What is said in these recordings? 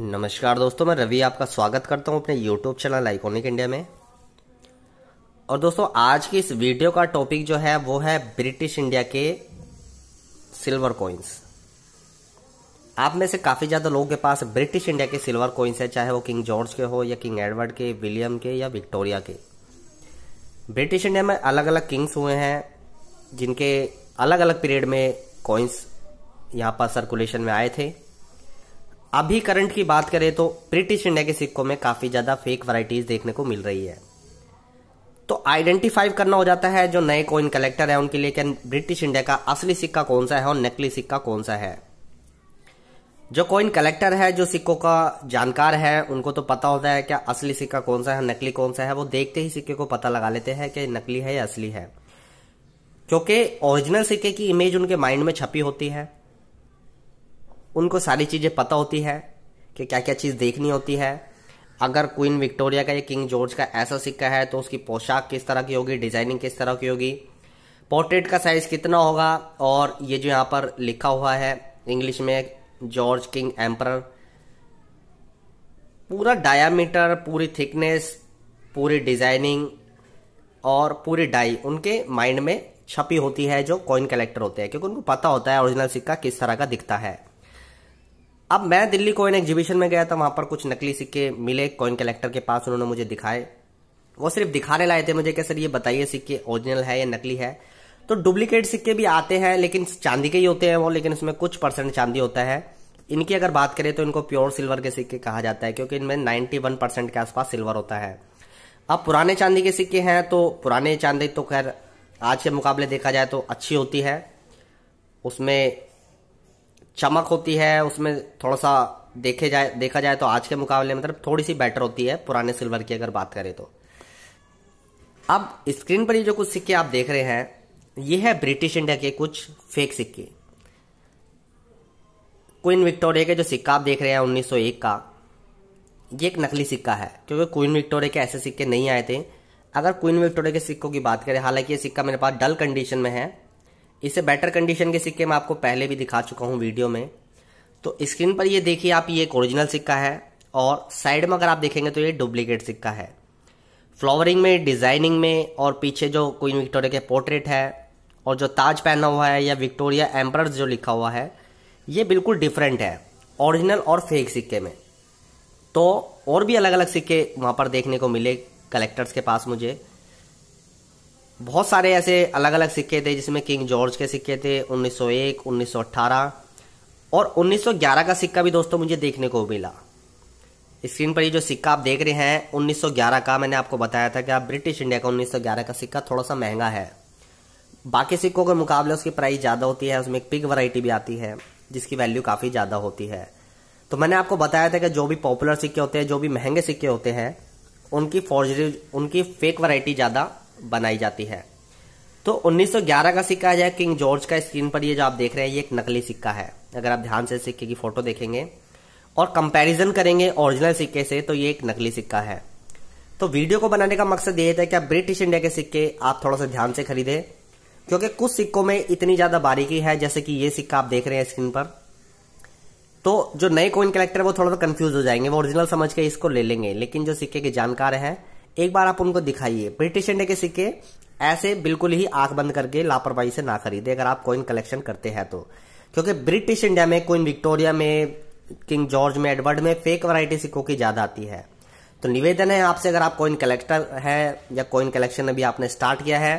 नमस्कार दोस्तों मैं रवि आपका स्वागत करता हूं अपने यूट्यूब चैनल आइकॉनिक इंडिया में और दोस्तों आज की इस वीडियो का टॉपिक जो है वो है ब्रिटिश इंडिया के सिल्वर कॉइन्स आप में से काफ़ी ज़्यादा लोगों के पास ब्रिटिश इंडिया के सिल्वर कॉइन्स है चाहे वो किंग जॉर्ज के हो या किंग एडवर्ड के विलियम के या विक्टोरिया के ब्रिटिश इंडिया में अलग अलग किंग्स हुए हैं जिनके अलग अलग पीरियड में कॉइन्स यहाँ पर सर्कुलेशन में आए थे अभी करंट की बात करें तो ब्रिटिश इंडिया के सिक्कों में काफ़ी ज़्यादा फेक वराइटीज देखने को मिल रही है तो आइडेंटिफाई करना हो जाता है जो नए कॉइन कलेक्टर है उनके लिए कि ब्रिटिश इंडिया का असली सिक्का कौन सा है और नकली सिक्का कौन सा है जो कॉइन कलेक्टर है जो सिक्कों का जानकार है उनको तो पता होता है क्या असली सिक्का कौन सा है नकली कौन सा है वो देखते ही सिक्के को पता लगा लेते हैं कि नकली है या असली है क्योंकि ओरिजिनल सिक्के की इमेज उनके माइंड में छपी होती है उनको सारी चीज़ें पता होती है कि क्या क्या चीज़ देखनी होती है अगर क्वीन विक्टोरिया का या किंग जॉर्ज का ऐसा सिक्का है तो उसकी पोशाक किस तरह की होगी डिजाइनिंग किस तरह की होगी पोर्ट्रेट का साइज कितना होगा और ये जो यहाँ पर लिखा हुआ है इंग्लिश में जॉर्ज किंग एम्पर पूरा डायामीटर पूरी थिकनेस पूरी डिजाइनिंग और पूरी डाई उनके माइंड में छपी होती है जो कॉइन कलेक्टर होते हैं क्योंकि उनको पता होता है ओरिजिनल सिक्का किस तरह का दिखता है अब मैं दिल्ली कॉइन एग्जीबिशन में गया था वहां पर कुछ नकली सिक्के मिले कॉइन कलेक्टर के पास उन्होंने मुझे दिखाए वो सिर्फ दिखाने लाए थे मुझे कि सर ये बताइए सिक्के ओरिजिनल है या नकली है तो डुप्लीकेट सिक्के भी आते हैं लेकिन चांदी के ही होते हैं वो लेकिन उसमें कुछ परसेंट चांदी होता है इनकी अगर बात करें तो इनको प्योर सिल्वर के सिक्के कहा जाता है क्योंकि इनमें 91 परसेंट के आसपास सिल्वर होता है अब पुराने चांदी के सिक्के हैं तो पुराने चांदी तो खैर आज के मुकाबले देखा जाए तो अच्छी होती है उसमें चमक होती है उसमें थोड़ा सा देखे जाए देखा जाए तो आज के मुकाबले मतलब थोड़ी सी बेटर होती है पुराने सिल्वर की अगर बात करें तो अब स्क्रीन पर ये जो कुछ सिक्के आप देख रहे हैं ये है ब्रिटिश इंडिया के कुछ फेक सिक्के क्वीन विक्टोरिया के जो सिक्का आप देख रहे हैं 1901 का ये एक नकली सिक्का है क्योंकि क्वीन विक्टोरिया के ऐसे सिक्के नहीं आए थे अगर क्वीन विक्टोरिया के सिक्कों की बात करें हालांकि ये सिक्का मेरे पास डल कंडीशन में है इसे बेटर कंडीशन के सिक्के मैं आपको पहले भी दिखा चुका हूँ वीडियो में तो स्क्रीन पर ये देखिए आप ये एक ओरिजिनल सिक्का है और साइड में अगर आप देखेंगे तो ये डुप्लीकेट सिक्का है फ्लावरिंग में डिज़ाइनिंग में और पीछे जो क्वीन विक्टोरिया के पोर्ट्रेट है और जो ताज पहना हुआ है या विक्टोरिया एम्पर जो लिखा हुआ है ये बिल्कुल डिफरेंट है ओरिजिनल और फेक सिक्के में तो और भी अलग अलग सिक्के वहाँ पर देखने को मिले कलेक्टर्स के पास मुझे बहुत सारे ऐसे अलग अलग सिक्के थे जिसमें किंग जॉर्ज के सिक्के थे 1901, 1918 और 1911 का सिक्का भी दोस्तों मुझे देखने को मिला स्क्रीन पर ये जो सिक्का आप देख रहे हैं 1911 का मैंने आपको बताया था कि आप ब्रिटिश इंडिया का 1911 का सिक्का थोड़ा सा महंगा है बाकी सिक्कों के मुकाबले उसकी प्राइस ज़्यादा होती है उसमें एक पिग वराइटी भी आती है जिसकी वैल्यू काफ़ी ज़्यादा होती है तो मैंने आपको बताया था कि जो भी पॉपुलर सिक्के होते हैं जो भी महंगे सिक्के होते हैं उनकी फॉर्जरी उनकी फेक वराइटी ज़्यादा बनाई जाती है तो 1911 का सिक्का है किंग जॉर्ज का स्क्रीन पर ये जो आप देख रहे हैं ये एक नकली सिक्का है अगर आप ध्यान से सिक्के की फोटो देखेंगे और कंपैरिजन करेंगे ओरिजिनल सिक्के से तो ये एक नकली सिक्का है तो वीडियो को बनाने का मकसद ये था कि आप ब्रिटिश इंडिया के सिक्के आप थोड़ा सा ध्यान से खरीदें क्योंकि कुछ सिक्कों में इतनी ज़्यादा बारीकी है जैसे कि ये सिक्का आप देख रहे हैं स्क्रीन पर तो जो नए कोइन कलेक्टर है वो थोड़ा सा कंफ्यूज हो जाएंगे वो ओरिजिनल समझ के इसको ले लेंगे लेकिन जो सिक्के के जानकार हैं एक बार आप उनको दिखाइए ब्रिटिश इंडिया के सिक्के ऐसे बिल्कुल ही आंख बंद करके लापरवाही से ना खरीदे अगर आप कॉइन कलेक्शन करते हैं तो क्योंकि ब्रिटिश इंडिया में कॉइन विक्टोरिया में किंग जॉर्ज में एडवर्ड में फेक वैरायटी सिक्कों की ज़्यादा आती है तो निवेदन है आपसे अगर आप कॉइन कलेक्टर है या कॉइन कलेक्शन अभी आपने स्टार्ट किया है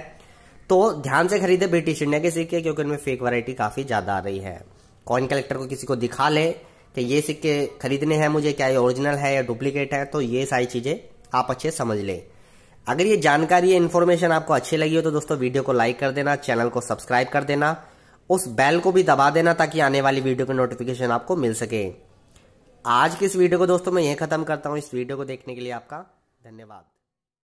तो ध्यान से खरीदे ब्रिटिश इंडिया के सिक्के क्योंकि उनमें फेक वैरायटी काफ़ी ज़्यादा आ रही है कॉइन कलेक्टर को किसी को दिखा ले कि ये सिक्के खरीदने हैं मुझे क्या ये ओरिजिनल है या डुप्लीकेट है तो ये सारी चीज़ें आप अच्छे समझ लें अगर ये जानकारी या इन्फॉर्मेशन आपको अच्छी लगी हो तो दोस्तों वीडियो को लाइक कर देना चैनल को सब्सक्राइब कर देना उस बेल को भी दबा देना ताकि आने वाली वीडियो की नोटिफिकेशन आपको मिल सके आज की इस वीडियो को दोस्तों मैं यही खत्म करता हूँ इस वीडियो को देखने के लिए आपका धन्यवाद